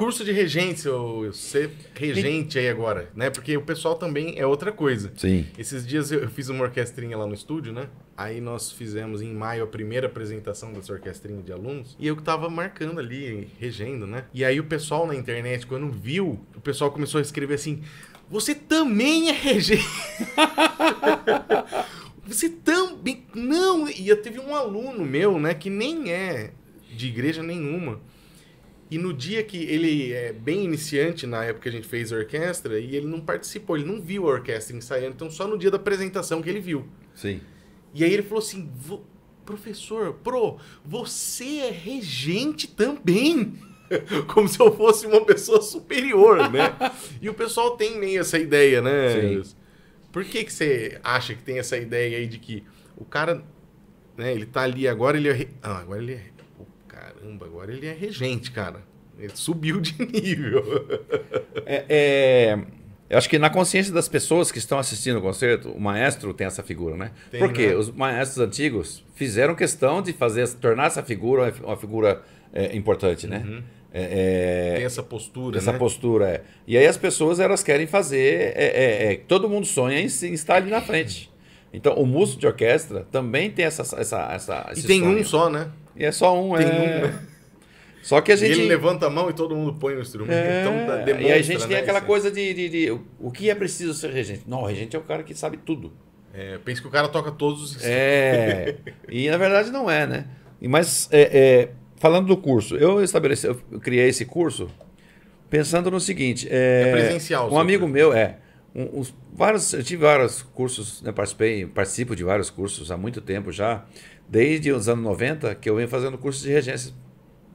curso de regência, ou ser regente aí agora, né? Porque o pessoal também é outra coisa. Sim. Esses dias eu fiz uma orquestrinha lá no estúdio, né? Aí nós fizemos em maio a primeira apresentação dessa orquestrinha de alunos. E eu tava marcando ali, regendo, né? E aí o pessoal na internet, quando viu, o pessoal começou a escrever assim: Você também é regente. Você também. Não! E eu teve um aluno meu, né? Que nem é de igreja nenhuma e no dia que ele é bem iniciante, na época que a gente fez a orquestra, e ele não participou, ele não viu a orquestra ensaiando, então só no dia da apresentação que ele viu. Sim. E aí ele falou assim: professor, pro, você é regente também. Como se eu fosse uma pessoa superior, né? e o pessoal tem meio essa ideia, né? Sim. Por que, que você acha que tem essa ideia aí de que o cara, né, ele tá ali agora, ele é. Re... Ah, agora ele é caramba, agora ele é regente, cara. Ele subiu de nível. é, é, eu acho que na consciência das pessoas que estão assistindo o concerto, o maestro tem essa figura, né? Tem, Porque né? os maestros antigos fizeram questão de fazer, tornar essa figura uma figura é, importante, né? Uhum. É, é, tem essa postura. Essa né? postura, é. E aí as pessoas elas querem fazer. É, é, é todo mundo sonha em, estar ali na frente. Então o músico de orquestra também tem essa. essa, essa e tem sonho. um só, né? E é só um, Tem é. Um, né? Só que a gente. E ele levanta a mão e todo mundo põe o instrumento. É... Então demonstra, E a gente tem né, aquela coisa de, de, de, O que é preciso ser regente? Não, o regente é o cara que sabe tudo. É, pensa que o cara toca todos os é. instrumentos. É. e na verdade não é, né? Mas é, é, falando do curso, eu estabeleci, eu criei esse curso pensando no seguinte. É, é presencial. Um amigo curso. meu, é. Um, vários, eu tive vários cursos, né, participei, participo de vários cursos há muito tempo já desde os anos 90 que eu venho fazendo curso de regência.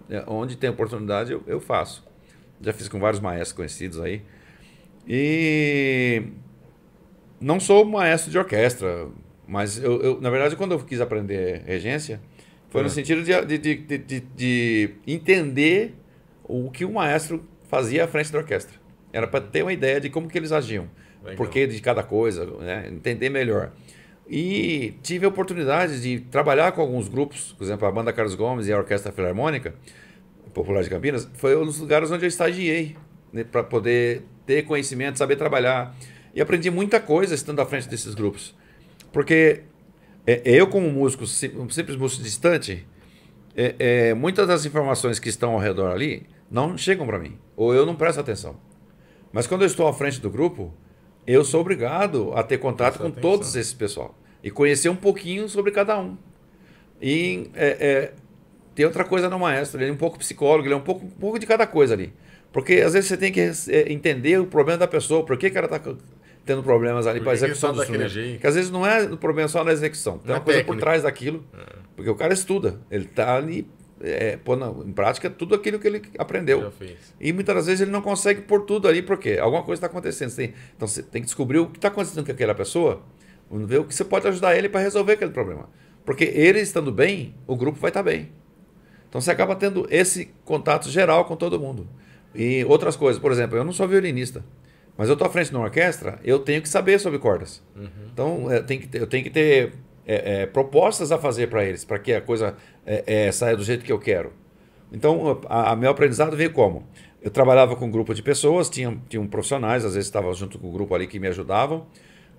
É, onde tem oportunidade, eu, eu faço. Já fiz com vários maestros conhecidos aí. E não sou maestro de orquestra, mas eu, eu na verdade, quando eu quis aprender regência, foi é. no uhum. sentido de, de, de, de, entender o que o maestro fazia à frente da orquestra. Era para ter uma ideia de como que eles agiam, Legal. porquê de cada coisa, né? entender melhor. E tive a oportunidade de trabalhar com alguns grupos, por exemplo, a banda Carlos Gomes e a Orquestra Filarmônica Popular de Campinas, foi um dos lugares onde eu estagiei, né, para poder ter conhecimento, saber trabalhar. E aprendi muita coisa estando à frente desses grupos. Porque é, eu, como músico, um simples músico distante, é, é, muitas das informações que estão ao redor ali não chegam para mim, ou eu não presto atenção. Mas quando eu estou à frente do grupo, eu sou obrigado a ter contato com atenção. todos esses pessoal e conhecer um pouquinho sobre cada um. E é, é, tem outra coisa no maestro, ele é um pouco psicólogo, ele é um pouco, um pouco de cada coisa ali. Porque às vezes você tem que é, entender o problema da pessoa, por que, que ela está tendo problemas ali para execução tá do Jeito? Porque às vezes não é o problema só na execução, tem não é uma é coisa técnico. por trás daquilo. É. Porque o cara estuda, ele está ali é, pôr em prática tudo aquilo que ele aprendeu. E muitas das vezes ele não consegue pôr tudo ali, porque alguma coisa está acontecendo. Você tem, então você tem que descobrir o que está acontecendo com aquela pessoa, ver o que você pode ajudar ele para resolver aquele problema. Porque ele estando bem, o grupo vai estar tá bem. Então você acaba tendo esse contato geral com todo mundo. E outras coisas, por exemplo, eu não sou violinista, mas eu estou à frente de uma orquestra, eu tenho que saber sobre cordas. Uhum. Então eu é, tenho que ter, eu tenho que ter é, é, propostas a fazer para eles, para que a coisa é, é, saia do jeito que eu quero. Então, a, a meu aprendizado veio como? Eu trabalhava com um grupo de pessoas, tinha, tinha profissionais, às vezes estava junto com um grupo ali que me ajudavam.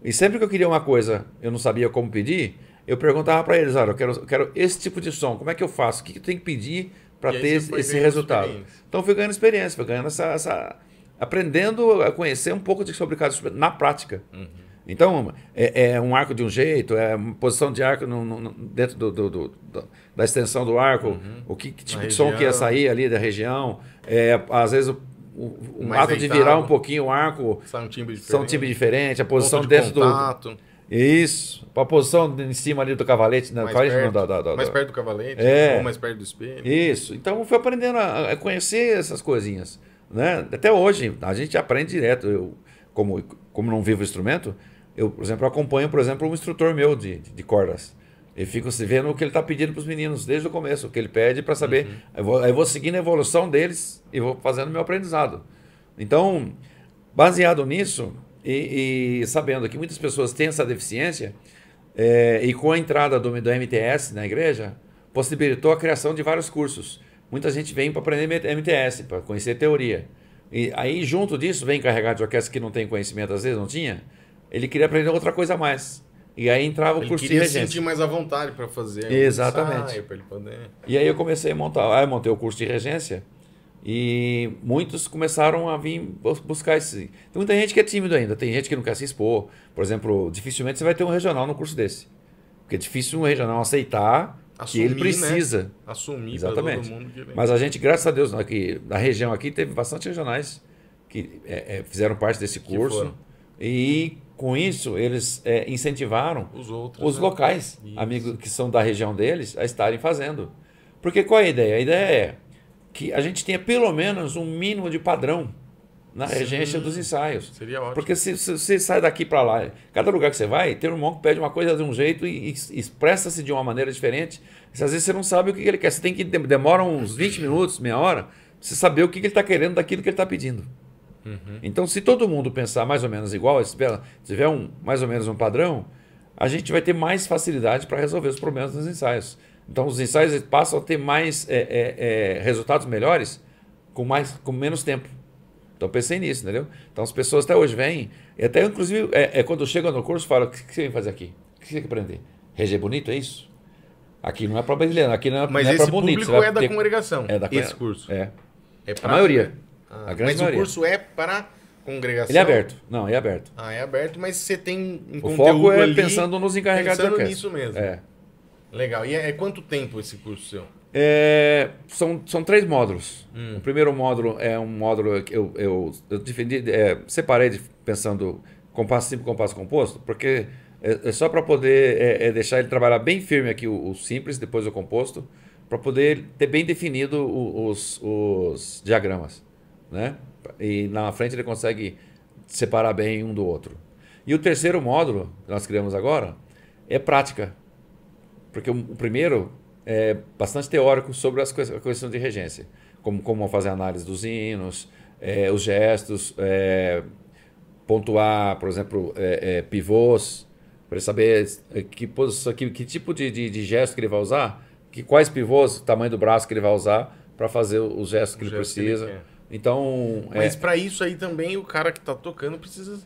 E sempre que eu queria uma coisa, eu não sabia como pedir, eu perguntava para eles: olha, eu quero, eu quero esse tipo de som, como é que eu faço? O que, que eu tenho que pedir para ter esse resultado? Então, fui ganhando experiência, fui ganhando essa, essa aprendendo a conhecer um pouco de sobre cada na prática. Uhum. Então, é, é, um arco de um jeito, é uma posição de arco no, no, dentro do, do, do, da extensão do arco, uhum. o que, que tipo Na de região. som que ia sair ali da região. É, às vezes, o, o, ato de virar um pouquinho o arco. Sai um timbre diferente. São um timbre diferente, a posição de dentro contato. do. Isso. A posição em cima ali do cavalete. Né? mais, cavalete perto, não, da, da, mais perto do cavalete, é. ou mais perto do espelho. Isso. Então, fui aprendendo a, a conhecer essas coisinhas. Né? Até hoje, a gente aprende direto. Eu, como, como não vivo o instrumento, eu, por exemplo, acompanho, por exemplo, um instrutor meu de, de cordas. E fico vendo o que ele está pedindo para os meninos desde o começo, o que ele pede para saber. Uhum. Eu, vou, vou seguindo a evolução deles e vou fazendo meu aprendizado. Então, baseado nisso e, e sabendo que muitas pessoas têm essa deficiência, é, e com a entrada do, do MTS na igreja, possibilitou a criação de vários cursos. Muita gente vem para aprender MTS, para conhecer teoria. E aí, junto disso, vem carregado de orquestra que não tem conhecimento, às vezes não tinha ele queria aprender outra coisa a mais. E aí entrava o curso de regência. Ele sentir mais à vontade para fazer. Exatamente. ele poder... E aí eu comecei a montar. Aí ah, eu montei o curso de regência e muitos começaram a vir buscar esse... Tem muita gente que é tímido ainda, tem gente que não quer se expor. Por exemplo, dificilmente você vai ter um regional no curso desse. Porque é difícil um regional aceitar Assumir, que ele né? precisa. Né? Assumir Exatamente. Mas a gente, graças a Deus, aqui, na região aqui teve bastante regionais que é, é, fizeram parte desse curso e com isso, eles é, incentivaram os, outros, os né? locais, isso. amigos que são da região deles, a estarem fazendo. Porque qual é a ideia? A ideia é que a gente tenha pelo menos um mínimo de padrão na Sim. regência dos ensaios. Seria ótimo. Porque se, você sai daqui para lá, cada lugar que você vai, tem um irmão que pede uma coisa de um jeito e, e expressa-se de uma maneira diferente. Às vezes você não sabe o que ele quer. Você tem que demora uns 20 minutos, meia hora, pra você saber o que ele está querendo daquilo que ele está pedindo. Uhum. Então, se todo mundo pensar mais ou menos igual, se tiver um, mais ou menos um padrão, a gente vai ter mais facilidade para resolver os problemas nos ensaios. Então, os ensaios passam a ter mais é, é, é, resultados melhores com, mais, com menos tempo. Então, pensei nisso, entendeu? Então, as pessoas até hoje vêm, e até inclusive, é, é quando chegam no curso, falam: o que, que você vem fazer aqui? O que você tem que aprender? Reger bonito, é isso? Aqui não é para brasileiro, aqui não é, é para bonito. Mas esse público é da ter... congregação, é da, esse curso. É. É a maioria. Ah, mas maioria. o curso é para congregação? Ele é aberto. Não, é aberto. Ah, é aberto, mas você tem um o conteúdo foco é ali, pensando nos encarregados pensando da Pensando nisso mesmo. É. Legal. E é, é, quanto tempo esse curso seu? É, são, são três módulos. Hum. O primeiro módulo é um módulo que eu, eu, eu defendi, é, separei de, pensando compasso simples, compasso composto, porque é, é só para poder é, é deixar ele trabalhar bem firme aqui o, o simples, depois o composto, para poder ter bem definido os, os diagramas né? E na frente ele consegue separar bem um do outro. E o terceiro módulo que nós criamos agora é prática. Porque o primeiro é bastante teórico sobre as a questão de regência, como, como fazer análise dos hinos, é, os gestos, é, pontuar, por exemplo, é, é pivôs, para saber é, que, posição, que, que tipo de, de, de, gesto que ele vai usar, que quais pivôs, tamanho do braço que ele vai usar para fazer os gestos que o ele gesto precisa. Que ele então. É. Mas é... para isso aí também o cara que tá tocando precisa.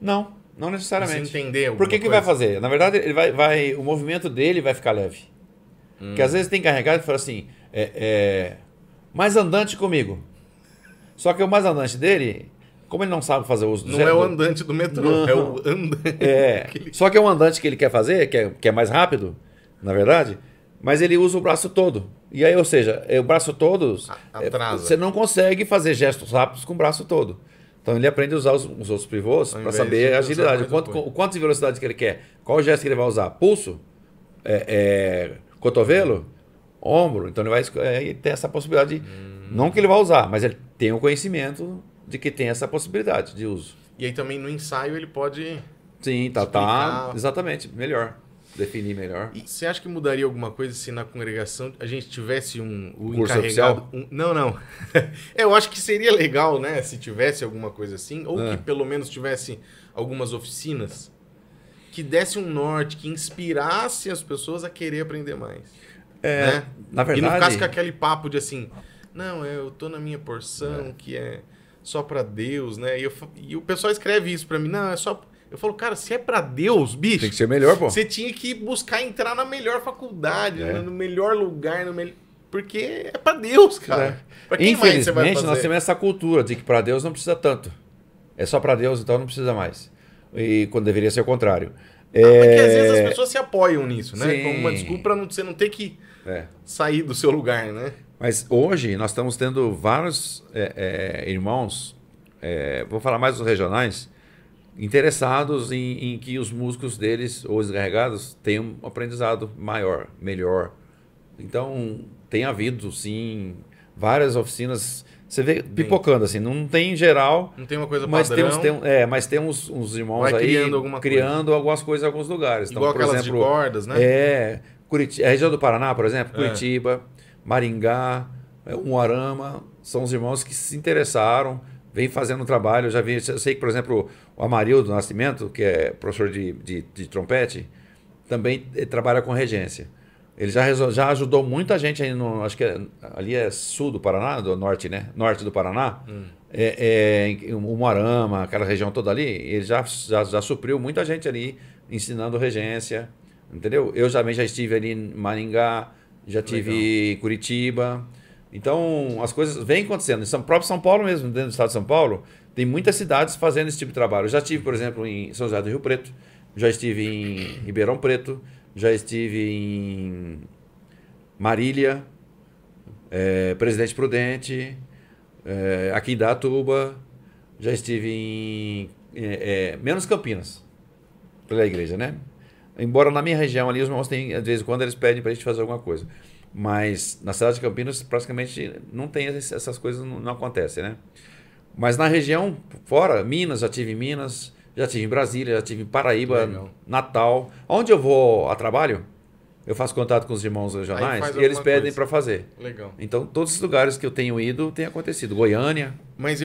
Não, não necessariamente. Precisa entender. Por que, que vai fazer? Na verdade, ele vai, vai, o movimento dele vai ficar leve. Hum. Porque às hum. vezes tem carregado e fala assim: é, é, mais andante comigo. Só que o mais andante dele, como ele não sabe fazer uso do Não é o andante do metrô, não. é o andante. É. Só que é o andante que ele quer fazer, que é, que é mais rápido, na verdade mas ele usa o braço todo. E aí, ou seja, é, o braço todo. Atrasa. Você não consegue fazer gestos rápidos com o braço todo. Então ele aprende a usar os, os outros pivôs para saber a agilidade. Quanto, o quanto de velocidade que ele quer? Qual gesto que ele vai usar? Pulso? É, é, cotovelo? Ombro? Então ele vai é, ter essa possibilidade. De, hum. Não que ele vai usar, mas ele tem o conhecimento de que tem essa possibilidade de uso. E aí também no ensaio ele pode. Sim, tá, tá. Exatamente, melhor definir melhor. E você acha que mudaria alguma coisa se na congregação a gente tivesse um, um curso oficial? Um, não, não. eu acho que seria legal, né? Se tivesse alguma coisa assim, ou que ah. pelo menos tivesse algumas oficinas que desse um norte, que inspirasse as pessoas a querer aprender mais. É, né? na verdade. E no caso com aquele papo de assim, não, é, eu tô na minha porção, é. que é só para Deus, né? E, eu, e o pessoal escreve isso para mim, não, é só eu falo, cara, se é para Deus, bicho. Tem que ser melhor, pô. Você tinha que buscar entrar na melhor faculdade, é. no melhor lugar, no melhor. Porque é para Deus, cara. É. Pra quem Infelizmente, mais você vai fazer? nós temos essa cultura de que para Deus não precisa tanto. É só para Deus, então não precisa mais. E quando deveria ser o contrário. Ah, é... Ah, porque às vezes as é. pessoas se apoiam nisso, né? Sim. Como uma desculpa para você não ter que é. sair do seu lugar, né? Mas hoje nós estamos tendo vários é, é irmãos, é, vou falar mais dos regionais, interessados em, em, que os músicos deles, ou os encarregados, tenham um aprendizado maior, melhor. Então, tem havido, sim, várias oficinas. Você vê pipocando, assim, não tem em geral. Não tem uma coisa mas padrão. Mas temos, tem, é, mas temos uns irmãos Vai aí criando, alguma criando coisa. algumas coisas em alguns lugares. Então, Igual por aquelas exemplo, de cordas, né? É, Curitiba, a é, região do Paraná, por exemplo, é. Curitiba, é. Maringá, Umuarama, são os irmãos que se interessaram vem fazendo um trabalho. já vi, eu sei que, por exemplo, o Amarildo Nascimento, que é professor de, de, de trompete, também eh, trabalha com regência. Ele já, já ajudou muita gente aí no. Acho que é, ali é sul do Paraná, do norte, né? Norte do Paraná. Hum. É, é, o Moarama, aquela região toda ali, ele já, já, já supriu muita gente ali ensinando regência. Entendeu? Eu também já estive ali em Maringá, já estive em Curitiba. Então, as coisas vêm acontecendo. Em São próprio São Paulo mesmo, dentro do estado de São Paulo, tem muitas cidades fazendo esse tipo de trabalho. Eu já estive, por exemplo, em São José do Rio Preto, já estive em Ribeirão Preto, já estive em Marília, é, Presidente Prudente, é, aqui em Datuba, já estive em. É, é menos Campinas, pela igreja, né? Embora na minha região ali, os irmãos têm, de vez em quando, eles pedem para a gente fazer alguma coisa. Mas na cidade de Campinas praticamente não tem essas coisas, não, não acontecem, né? Mas na região fora, Minas, já tive em Minas, já tive em Brasília, já tive em Paraíba, Natal. Onde eu vou a trabalho, eu faço contato com os irmãos regionais e eles pedem para fazer. Legal. Então, todos os lugares que eu tenho ido tem acontecido. Goiânia. Mas